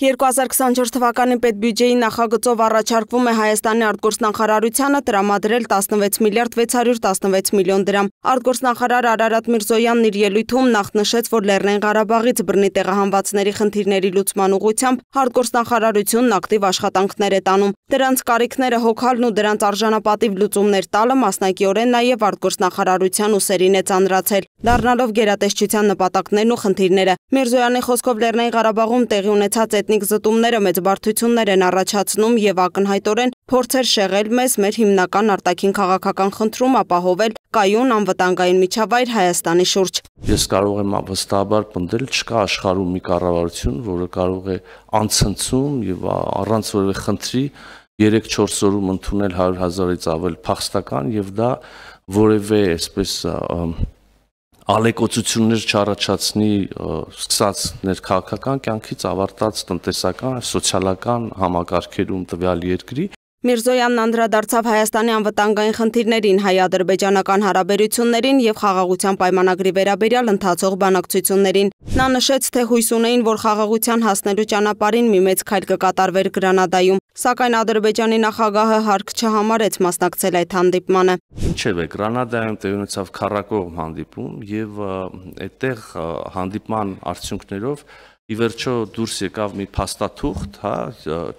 2024 թվականի պետբյուջեի նախագծով առաջարկվում է Հայաստանի արտգործնախարարությանը տրամադրել 16 միլիարդ 616 միլիոն դրամ։ Արտգործնախարար Արարատ Միրզոյանն իր ելույթում նախ նշեց, որ Լեռնային Ղարաբաղից բռնի տեղահանվածների խնդիրների լուծման ուղղությամբ արտգործնախարարությունն ակտիվ աշխատանքներ է տանում։ Դրանց կարիքները հոգալն ու դրանց արժանապատիվ լուծումներ տալը մասնակիորեն նաև արտգործնախարարության ուսերին է ծանրացել, դառնալով գերատեսչության նպատակներն ու խնդիրները։ Միրզոյանի խոսքով Լեռնային Ղարաբաղում տեղի ունեցած էթնիկ զտումները մեծ բարդություններ են առաջացնում եւ ակնհայտորեն փորձեր շեղել մեզ մեր հիմնական արտաքին քաղաքական խնդրում ապահովել կայուն անվտանգային միջավայր Հայաստանի շուրջ։ Ես կարող եմ վստահաբար պնդել, չկա աշխարհում մի կառավարություն, որը կարող է անցնցում եւ առանց որևէ խնդրի 3-4 օրում ընդունել 100 հազարից ավել փախստական եւ դա որևէ այսպես ալեկոծություններ չառաջացնի սկսած ներքաղաքական կյանքից ավարտած տնտեսական, սոցիալական համակարգերում տվյալ երկրի Միրզոյանն անդրադարձավ Հայաստանի անվտանգային խնդիրներին, հայ-ադրբեջանական հարաբերություններին եւ խաղաղության պայմանագրի վերաբերյալ ընթացող բանակցություններին։ Նա նշեց, թե հույս ունեին, որ խաղաղության հասնելու ճանապարհին մի մեծ քայլ կկատարվեր Գրանադայում, սակայն Ադրբեջանի նախագահը հարկ չհամարեց մասնակցել այդ հանդիպմանը։ Ինչևէ, Գրանադայում տեղի ունեցավ քարակողմ հանդիպում եւ այդտեղ հանդիպման արդյունքներով ի վերջո դուրս եկավ մի փաստաթուղթ, հա,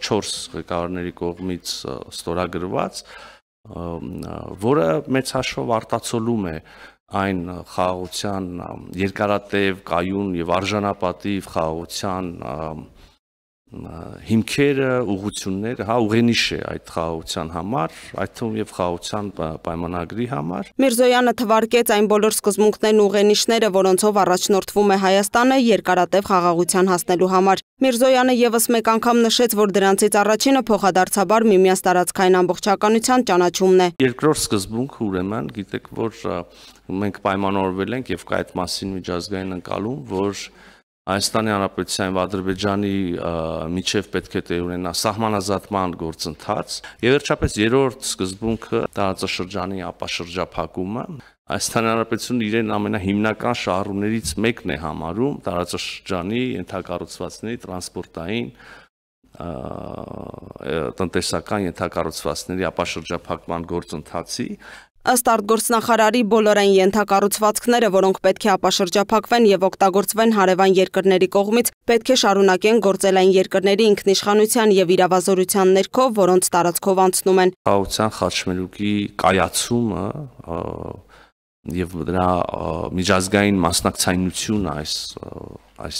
4 ղեկավարների կողմից ստորագրված, որը մեծ հաշվով արտացոլում է այն խաղաղության երկարատև, կայուն եւ արժանապատիվ խաղաղության և հիմքերը, ուղությունները, հա ուղենիշ է այդ խաղաղության համար, այդ թվում եւ խաղաղության պայմանագրի համար։ Միրզոյանը թվարկեց այն բոլոր սկզբունքներն ու ուղենիշները, որոնցով առաջնորդվում է Հայաստանը երկարատև խաղաղության հասնելու համար։ Միրզոյանը եւս մեկ անգամ նշեց, որ դրանցից առաջինը փոխադարձաբար միմյանց տարածքային ամբողջականության ճանաչումն է։ Երկրորդ սկզբունքը ուրեմն գիտեք, որ մենք պայմանավորվել ենք եւ կա այդ մասին միջազգային ընկալում, որ Հայաստանի Հանրապետության եւ Ադրբեջանի միջև պետք է տեղ ունենա սահմանազատման գործընթաց եւ վերջապես երրորդ սկզբունքը տարածաշրջանի ապաշրջափակումը Հայաստանի Հանրապետությունը իրեն ամենահիմնական շահառուներից մեկն է համարում տարածաշրջանի ենթակառուցվածքների տրանսպորտային տնտեսական ենթակառուցվածքների ապաշրջափակման գործընթացի Ըստ արտգործնախարարի բոլոր այն ենթակառուցվածքները, որոնք պետք է ապաշրջափակվեն եւ օգտագործվեն հարևան երկրների կողմից, պետք է շարունակեն գործել այն երկրների ինքնիշխանության եւ իրավազորության ներքո, որոնց տարածքով անցնում են։ Խաղացան խաչմերուկի կայացումը եւ դրա միջազգային մասնակցայնությունը այս այս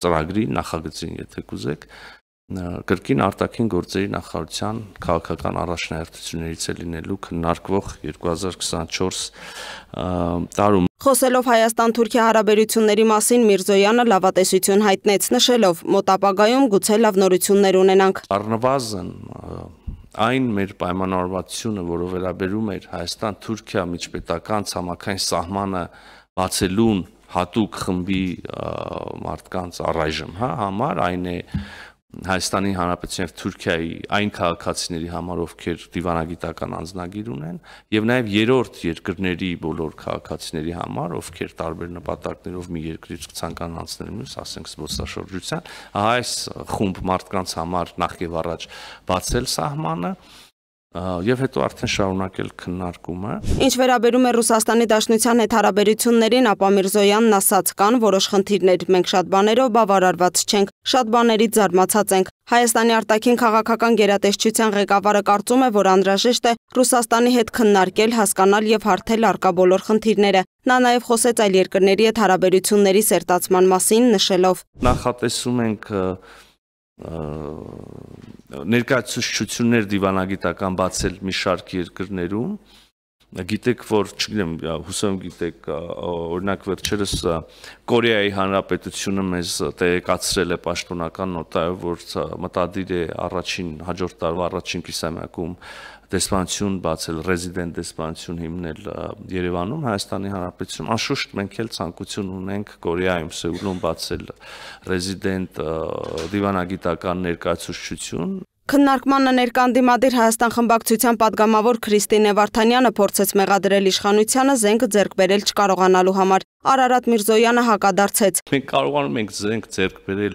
ծրագրի նախագծին, եթե կուզեք, կրկին արտաքին գործերի նախարարության քաղաքական առաջնահերթություններից է լինելու քննարկվող 2024 տարում Խոսելով Հայաստան-Թուրքիա հարաբերությունների մասին Միրզոյանը լավատեսություն հայտնեց, նշելով՝ մոտ ապագայում գուցե լավ նորություններ ունենանք։ Առնվազն այն մեր պայմանավորվածությունը, որը վերաբերում էր Հայաստան-Թուրքիա միջպետական ցամաքային սահմանը բացելուն հատուկ խմբի մարդկանց առայժմ, հա, համար այն է Հայաստանի Հանրապետության եւ Թուրքիայի այն քաղաքացիների համար, ովքեր դիվանագիտական անձնագիր ունեն, եւ նաեւ երրորդ երկրների բոլոր քաղաքացիների համար, ովքեր տարբեր նպատակներով մի երկրից ցանկան անցնել մյուս, ասենք զբոսաշրջության, ահա այս խումբ մարդկանց համար նախ եւ առաջ բացել սահմանը, եւ հետո արդեն շարունակել քննարկումը։ Ինչ վերաբերում է Ռուսաստանի Դաշնության հետ հարաբերություններին, ապա Միրզոյանն ասաց կան որոշ խնդիրներ, մենք շատ բաներով բավարարված չենք, շատ բաներից զարմացած ենք։ Հայաստանի արտաքին քաղաքական գերատեսչության ղեկավարը կարծում է, որ անհրաժեշտ է Ռուսաստանի հետ քննարկել, հասկանալ եւ հարթել արկա բոլոր խնդիրները։ Նա նաեւ խոսեց այլ երկրների հետ հարաբերությունների սերտացման մասին, նշելով. Նախատեսում ենք ներկայացուցչություններ դիվանագիտական բացել մի շարք երկրներում գիտեք որ չգիտեմ հուսամ գիտեք օրինակ վերջերս Կորեայի հանրապետությունը մեզ տեղեկացրել է պաշտոնական նոտայով որ մտադիր է առաջին հաջորդ տարվա առաջին կիսամյակում դեսպանություն բացել, ռեզիդենտ դեսպանություն հիմնել Երևանում, Հայաստանի Հանրապետությունում։ Անշուշտ մենք էլ ցանկություն ունենք Կորեայում, Սեուլում բացել ռեզիդենտ դիվանագիտական ներկայացուցչություն։ Քննարկմանը ներկան դիմադիր Հայաստան խմբակցության падգամավոր Քրիստինե Վարդանյանը փորձեց մեղադրել իշխանությանը զենքը ձեռք բերել չկարողանալու համար։ Արարատ Միրզոյանը հակադարձեց։ Մենք կարողանում ենք զենք ձեռք բերել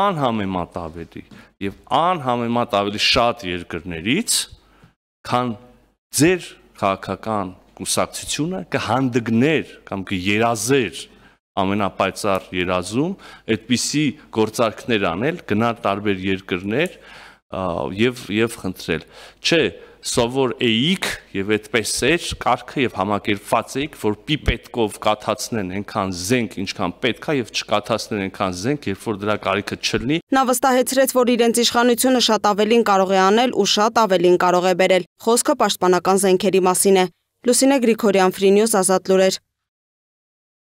անհամեմատ ավելի եւ անհամեմատ ավելի շատ երկրներից, քան ձեր քաղաքական կուսակցությունը կհանդգներ կամ կերազեր ամենապայծառ երազում այդպիսի գործարքներ անել գնալ տարբեր երկրներ եւ եւ խնդրել։ Չէ, սա որ էիք եւ այդպես էր կարգը եւ համակերպված էիք, որ պիպետկով կաթացնեն այնքան զենք, ինչքան պետքա եւ չկաթացնեն այնքան զենք, երբ որ դրա կարիքը չլինի։ Նա վստահեցրեց, որ իրենց իշխանությունը շատ ավելին կարող է անել ու շատ ավելին կարող է բերել։ Խոսքը պաշտպանական զենքերի մասին է։ Լուսինե Գրիգորյան, Free News, Ազատ լուրեր։